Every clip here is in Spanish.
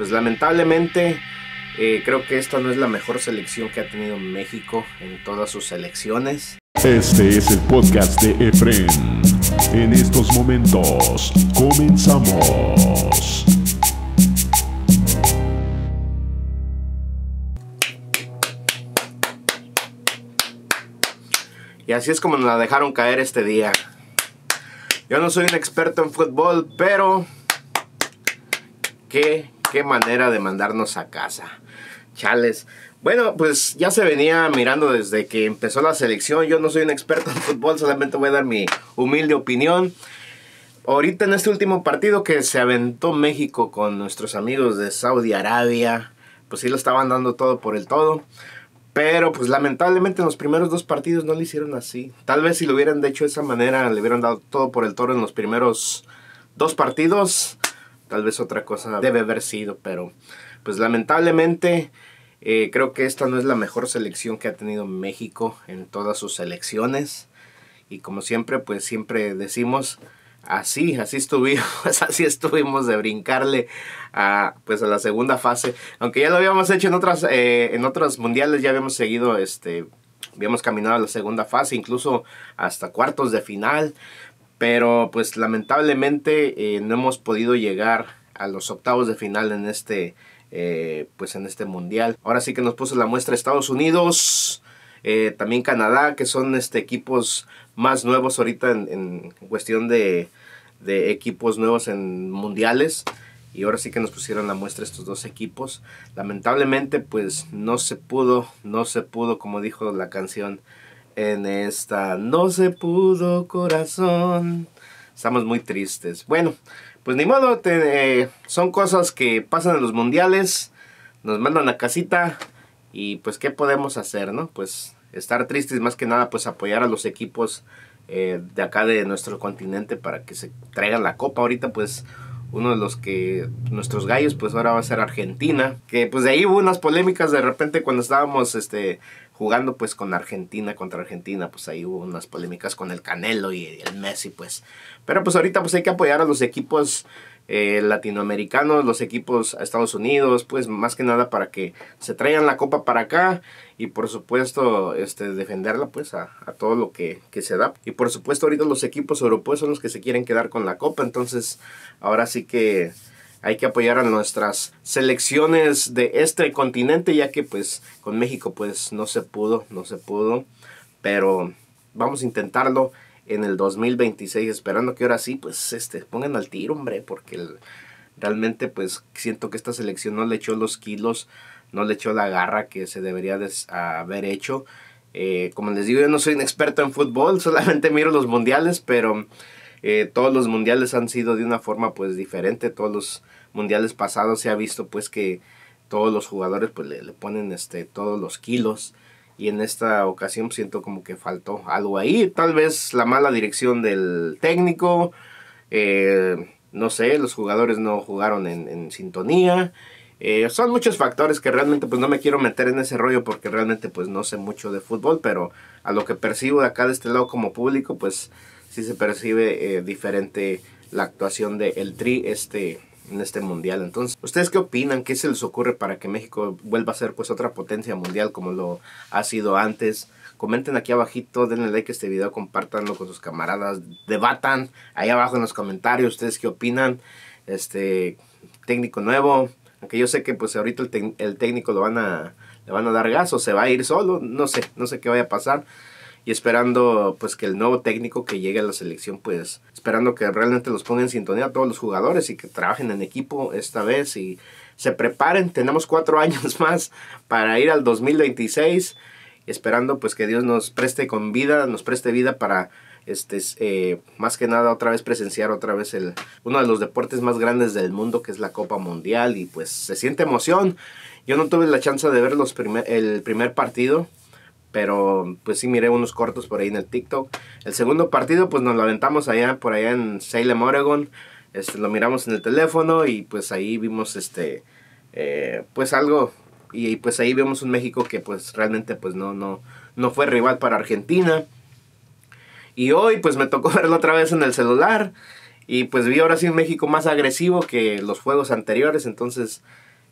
pues lamentablemente eh, creo que esta no es la mejor selección que ha tenido México en todas sus selecciones. Este es el podcast de Efren. En estos momentos comenzamos. Y así es como nos la dejaron caer este día. Yo no soy un experto en fútbol, pero qué qué manera de mandarnos a casa. Chales. Bueno, pues ya se venía mirando desde que empezó la selección. Yo no soy un experto en fútbol, solamente voy a dar mi humilde opinión. Ahorita en este último partido que se aventó México con nuestros amigos de Saudi Arabia, pues sí lo estaban dando todo por el todo. Pero pues lamentablemente en los primeros dos partidos no lo hicieron así. Tal vez si lo hubieran hecho de esa manera, le hubieran dado todo por el toro en los primeros dos partidos, Tal vez otra cosa debe haber sido, pero pues lamentablemente eh, creo que esta no es la mejor selección que ha tenido México en todas sus selecciones. Y como siempre, pues siempre decimos, así, así estuvimos, así estuvimos de brincarle a, pues a la segunda fase. Aunque ya lo habíamos hecho en otras, eh, en otros mundiales, ya habíamos seguido, este, habíamos caminado a la segunda fase, incluso hasta cuartos de final. Pero pues lamentablemente eh, no hemos podido llegar a los octavos de final en este, eh, pues en este mundial. Ahora sí que nos puso la muestra Estados Unidos, eh, también Canadá, que son este, equipos más nuevos ahorita en, cuestión de, de, equipos nuevos en mundiales. Y ahora sí que nos pusieron la muestra estos dos equipos. Lamentablemente pues no se pudo, no se pudo, como dijo la canción en esta no se pudo corazón. Estamos muy tristes. Bueno, pues ni modo, te, eh, son cosas que pasan en los mundiales. Nos mandan a casita y pues qué podemos hacer, ¿no? Pues estar tristes más que nada, pues apoyar a los equipos eh, de acá de nuestro continente para que se traigan la copa. Ahorita pues uno de los que nuestros gallos pues ahora va a ser Argentina, que pues de ahí hubo unas polémicas de repente cuando estábamos este jugando pues con Argentina contra Argentina, pues ahí hubo unas polémicas con el Canelo y el Messi pues. Pero pues ahorita pues hay que apoyar a los equipos eh, latinoamericanos, los equipos a Estados Unidos, pues más que nada para que se traigan la copa para acá y por supuesto este, defenderla pues a, a todo lo que, que, se da. Y por supuesto ahorita los equipos europeos son los que se quieren quedar con la copa, entonces ahora sí que hay que apoyar a nuestras selecciones de este continente ya que pues con México pues no se pudo, no se pudo, pero vamos a intentarlo en el 2026, esperando que ahora sí, pues, este, pongan al tiro, hombre, porque realmente, pues, siento que esta selección no le echó los kilos, no le echó la garra que se debería haber hecho. Eh, como les digo, yo no soy un experto en fútbol, solamente miro los mundiales, pero eh, todos los mundiales han sido de una forma pues diferente. Todos los mundiales pasados se ha visto pues que todos los jugadores pues le, le ponen este, todos los kilos y en esta ocasión siento como que faltó algo ahí. Tal vez la mala dirección del técnico, eh, no sé, los jugadores no jugaron en, sintonía. Eh, son muchos factores que realmente pues no me quiero meter en ese rollo porque realmente pues no sé mucho de fútbol, pero a lo que percibo de acá de este lado como público pues sí se percibe eh, diferente la actuación de El Tri este, en este mundial. Entonces, ¿ustedes qué opinan? ¿Qué se les ocurre para que México vuelva a ser pues otra potencia mundial como lo ha sido antes? Comenten aquí abajito, denle like a este video, compartanlo con sus camaradas, debatan ahí abajo en los comentarios ustedes qué opinan. Este técnico nuevo, aunque yo sé que pues ahorita el, técnico lo van a le van a dar gas o se va a ir solo, no sé, no sé qué vaya a pasar y esperando pues que el nuevo técnico que llegue a la selección pues esperando que realmente los ponga en sintonía a todos los jugadores y que trabajen en equipo esta vez y se preparen. Tenemos cuatro años más para ir al 2026 esperando pues que Dios nos preste con vida, nos preste vida para este eh, más que nada otra vez presenciar otra vez el uno de los deportes más grandes del mundo que es la Copa Mundial y pues se siente emoción. Yo no tuve la chance de ver los primer, el primer partido, pero pues sí miré unos cortos por ahí en el TikTok. El segundo partido pues nos lo aventamos allá, por allá en Salem, Oregon. Este, lo miramos en el teléfono y pues ahí vimos este, eh, pues algo. Y, pues ahí vimos un México que pues realmente pues no, no, no fue rival para Argentina. Y hoy pues me tocó verlo otra vez en el celular. Y pues vi ahora sí un México más agresivo que los juegos anteriores. Entonces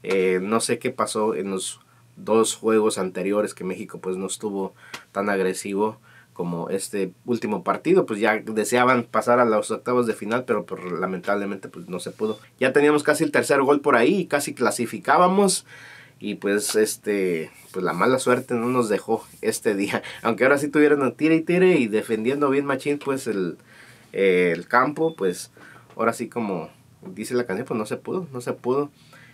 eh, no sé qué pasó en los dos juegos anteriores que México pues no estuvo tan agresivo como este último partido, pues ya deseaban pasar a los octavos de final, pero pues, lamentablemente pues no se pudo. Ya teníamos casi el tercer gol por ahí, casi clasificábamos y pues este pues la mala suerte no nos dejó este día. Aunque ahora sí tuvieron tira y tire y defendiendo bien machín pues el, el campo, pues ahora sí como dice la canción, pues no se pudo, no se pudo.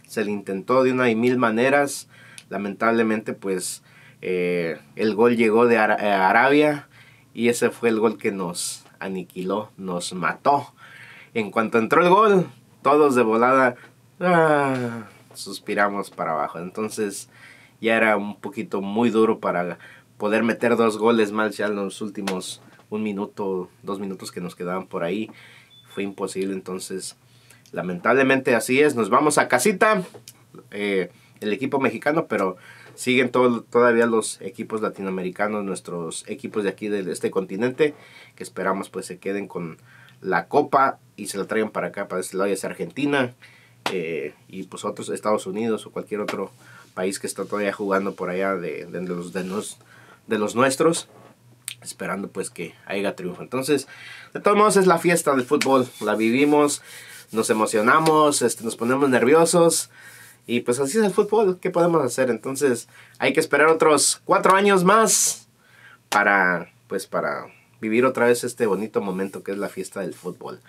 Se le intentó de una y mil maneras. Lamentablemente, pues eh, el gol llegó de eh, Arabia y ese fue el gol que nos aniquiló, nos mató. En cuanto entró el gol, todos de volada ah, suspiramos para abajo. Entonces ya era un poquito muy duro para poder meter dos goles mal ya en los últimos un minuto, dos minutos que nos quedaban por ahí. Fue imposible, entonces lamentablemente así es. Nos vamos a casita. Eh, el equipo mexicano, pero siguen todo, todavía los equipos latinoamericanos, nuestros equipos de aquí de este continente, que esperamos pues se queden con la copa y se la traigan para acá, para este lado, ya sea Argentina eh, y pues otros Estados Unidos o cualquier otro país que está todavía jugando por allá de, de, los, de, de los nuestros esperando pues que haya triunfo. Entonces, de todos modos es la fiesta del fútbol, la vivimos, nos emocionamos, este, nos ponemos nerviosos, y pues así es el fútbol, ¿qué podemos hacer? Entonces hay que esperar otros cuatro años más para, pues para vivir otra vez este bonito momento que es la fiesta del fútbol.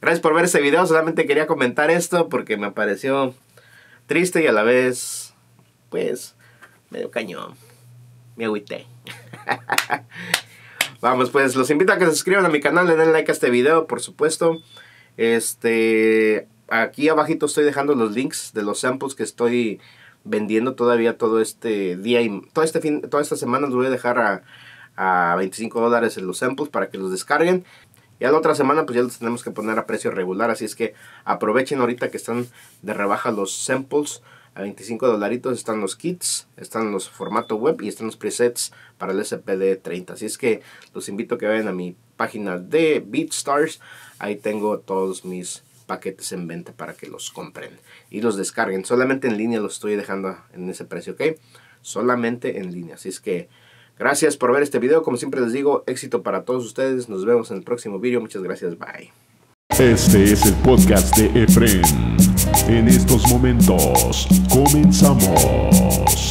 Gracias por ver este video, solamente quería comentar esto porque me pareció triste y a la vez, pues, medio cañón. Me agüité. Vamos, pues los invito a que se suscriban a mi canal, le den like a este video, por supuesto. Este, aquí abajito estoy dejando los links de los samples que estoy vendiendo todavía todo este día y este fin, toda esta semana los voy a dejar a, 25 dólares en los samples para que los descarguen. y a la otra semana pues ya los tenemos que poner a precio regular, así es que aprovechen ahorita que están de rebaja los samples. A 25 dolaritos están los kits, están los formato web y están los presets para el SPD30. Así es que los invito a que vayan a mi página de BeatStars. Ahí tengo todos mis paquetes en venta para que los compren y los descarguen. Solamente en línea los estoy dejando en ese precio, ¿ok? Solamente en línea. Así es que gracias por ver este video. Como siempre les digo, éxito para todos ustedes. Nos vemos en el próximo video. Muchas gracias. Bye. Este es el podcast de Efren. En estos momentos comenzamos.